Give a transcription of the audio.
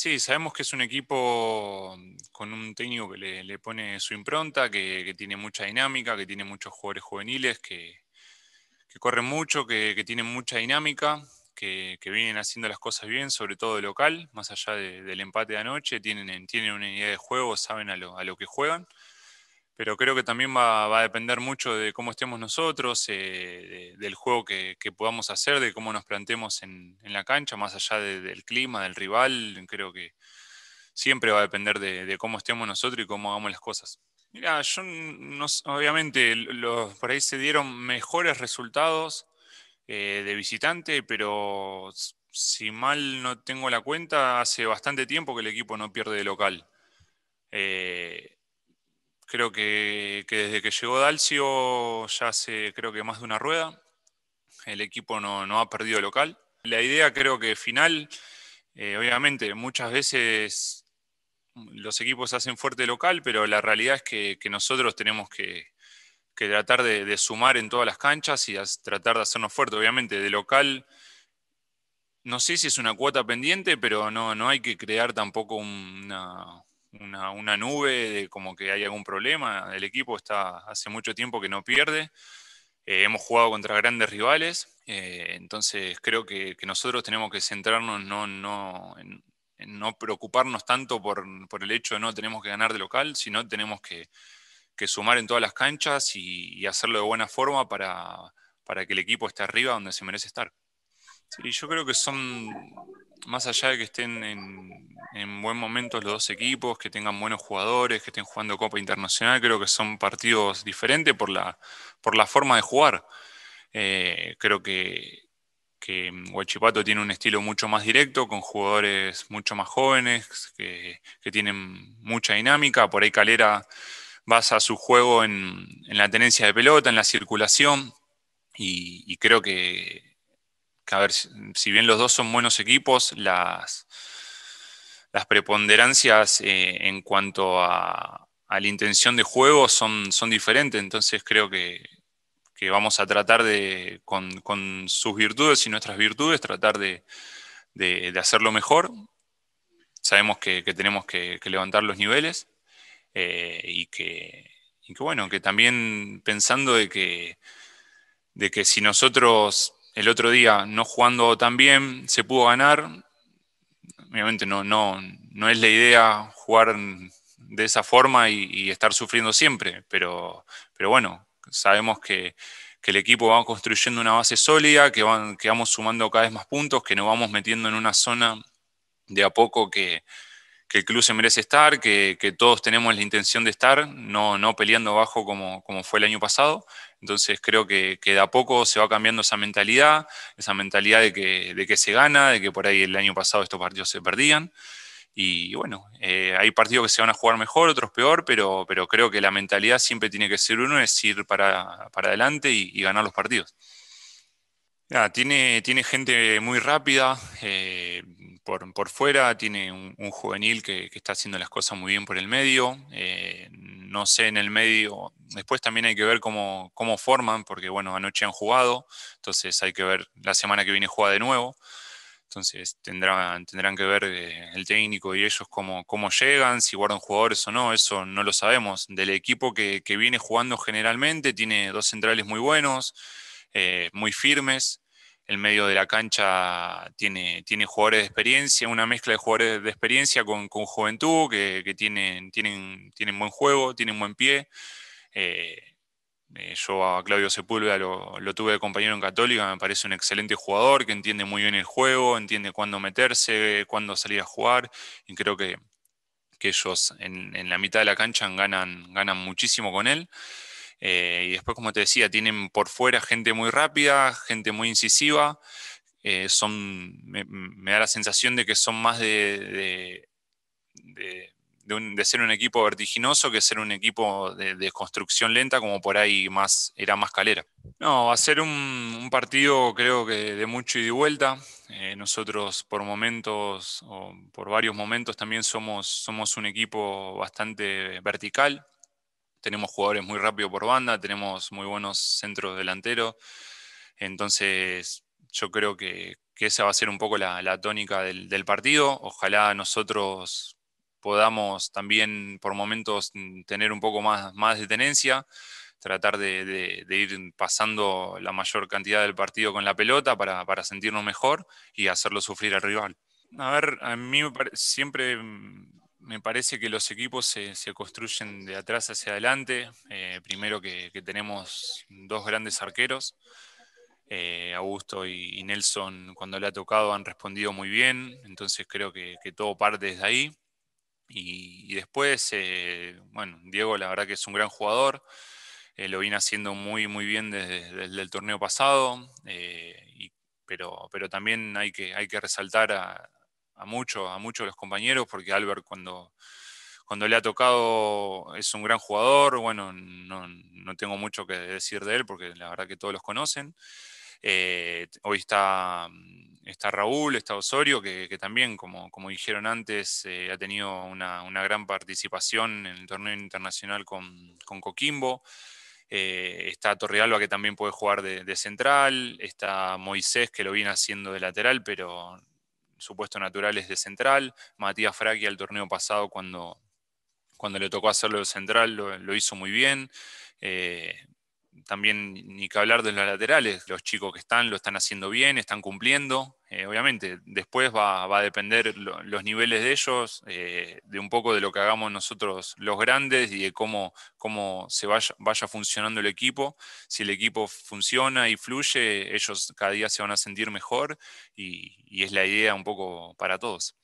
Sí, sabemos que es un equipo mm, con un técnico que le, pone su impronta, que, tiene mucha dinámica, que tiene muchos jugadores juveniles, que, corren mucho, que, tienen mucha dinámica, que, vienen haciendo las cosas bien, sobre todo local, más allá del empate de anoche, tienen, tienen una idea de juego, saben a lo que juegan pero creo que también va, a depender mucho de cómo estemos nosotros, eh, del juego que, podamos hacer, de cómo nos planteemos en, la cancha, más allá del clima, del rival, creo que siempre va a depender de, cómo estemos nosotros y cómo hagamos las cosas. Mira, yo no, obviamente los, por ahí se dieron mejores resultados eh, de visitante, pero si mal no tengo la cuenta, hace bastante tiempo que el equipo no pierde de local. Eh, creo que, desde que llegó Dalcio ya hace creo que más de una rueda. El equipo no, ha perdido local. La idea creo que final, eh, obviamente muchas veces los equipos hacen fuerte local, pero la realidad es que, nosotros tenemos que, tratar de, sumar en todas las canchas y tratar de hacernos fuerte. Obviamente de local, no sé si es una cuota pendiente, pero no, no hay que crear tampoco una, una, nube de como que hay algún problema. El equipo está hace mucho tiempo que no pierde. Eh, hemos jugado contra grandes rivales. Eh, entonces creo que, nosotros tenemos que centrarnos no, en, no preocuparnos tanto por, el hecho de no tenemos que ganar de local, sino tenemos que, que sumar en todas las canchas y, hacerlo de buena forma para, para que el equipo esté arriba donde se merece estar. Sí, yo creo que son más allá de que estén en, buen momento los dos equipos, que tengan buenos jugadores, que estén jugando Copa Internacional, creo que son partidos diferentes por la, forma de jugar. Eh, creo que, que Huachipato tiene un estilo mucho más directo, con jugadores mucho más jóvenes, que, tienen mucha dinámica. Por ahí Calera basa su juego en, la tenencia de pelota, en la circulación, y creo que a ver, si bien los dos son buenos equipos, las, las preponderancias eh, en cuanto a, la intención de juego son, son diferentes, entonces creo que, vamos a tratar de, con, sus virtudes y nuestras virtudes, tratar de, hacerlo mejor. Sabemos que, tenemos que, levantar los niveles eh, y, que, bueno, que también pensando de que, de que si nosotros el otro día, no jugando tan bien, se pudo ganar. Obviamente no, no, no es la idea jugar de esa forma y, estar sufriendo siempre, pero, pero bueno, sabemos que, el equipo va construyendo una base sólida, que, van, que vamos sumando cada vez más puntos, que nos vamos metiendo en una zona de a poco que, que el club se merece estar, que, todos tenemos la intención de estar, no, no peleando abajo como, como fue el año pasado. Entonces creo que, que, de a poco se va cambiando esa mentalidad, esa mentalidad de que, de que se gana, de que por ahí el año pasado estos partidos se perdían. Y bueno, eh, hay partidos que se van a jugar mejor, otros peor, pero, pero creo que la mentalidad siempre tiene que ser uno, es ir para, adelante y, ganar los partidos. tiene, tiene gente muy rápida, eh, por, fuera, tiene un, juvenil que, está haciendo las cosas muy bien por el medio. Eh, no sé, en el medio, después también hay que ver cómo, forman, porque bueno, anoche han jugado, entonces hay que ver la semana que viene juega de nuevo. Entonces tendrán, tendrán que ver eh, el técnico y ellos cómo, cómo, llegan, si guardan jugadores o no, eso no lo sabemos. Del equipo que, viene jugando generalmente, tiene dos centrales muy buenos, eh, muy firmes el medio de la cancha tiene, jugadores de experiencia, una mezcla de jugadores de experiencia con, juventud, que, tienen, tienen, tienen buen juego, tienen buen pie. Eh, eh, yo a Claudio Sepúlveda lo, tuve de compañero en Católica, me parece un excelente jugador que entiende muy bien el juego, entiende cuándo meterse, cuándo salir a jugar, y creo que, ellos en, la mitad de la cancha ganan, ganan muchísimo con él. Eh, y después, como te decía, tienen por fuera gente muy rápida, gente muy incisiva. Eh, son, me, da la sensación de que son más de, ser un equipo vertiginoso que ser un equipo de, construcción lenta, como por ahí más, era más calera. No, va a ser un, partido creo que de mucho y de vuelta. Eh, nosotros por momentos o por varios momentos también somos, somos un equipo bastante vertical tenemos jugadores muy rápidos por banda, tenemos muy buenos centros delanteros. Entonces, yo creo que, esa va a ser un poco la, tónica del, partido. Ojalá nosotros podamos también por momentos tener un poco más, más de tenencia, tratar de, ir pasando la mayor cantidad del partido con la pelota para, para sentirnos mejor y hacerlo sufrir al rival. A ver, a mí siempre mm, me parece que los equipos se, construyen de atrás hacia adelante. Eh, primero que, tenemos dos grandes arqueros. Eh, Augusto y, Nelson cuando le ha tocado han respondido muy bien. Entonces creo que, todo parte desde ahí. Y, después, eh, bueno, Diego la verdad que es un gran jugador. lo viene haciendo muy, muy bien desde, el torneo pasado. pero, pero también hay que, hay que resaltar a, a muchos, a muchos de los compañeros, porque Albert cuando, cuando le ha tocado es un gran jugador, bueno, no, tengo mucho que decir de él, porque la verdad que todos los conocen. Eh, hoy está, mm, está Raúl, está Osorio, que, también, como, como, dijeron antes, eh, ha tenido una, gran participación en el torneo internacional con, Coquimbo. Eh, está Torrealba, que también puede jugar de, de, central. Está Moisés, que lo viene haciendo de lateral, pero su puesto natural es de central. Matías Fraqui al torneo pasado cuando, cuando le tocó hacerlo de central lo, hizo muy bien. Eh, también ni que hablar de los laterales, los chicos que están lo están haciendo bien, están cumpliendo, eh, obviamente, después va, a depender los niveles de ellos, eh, de un poco de lo que hagamos nosotros los grandes y de cómo, se vaya, funcionando el equipo. Si el equipo funciona y fluye, ellos cada día se van a sentir mejor y es la idea un poco para todos.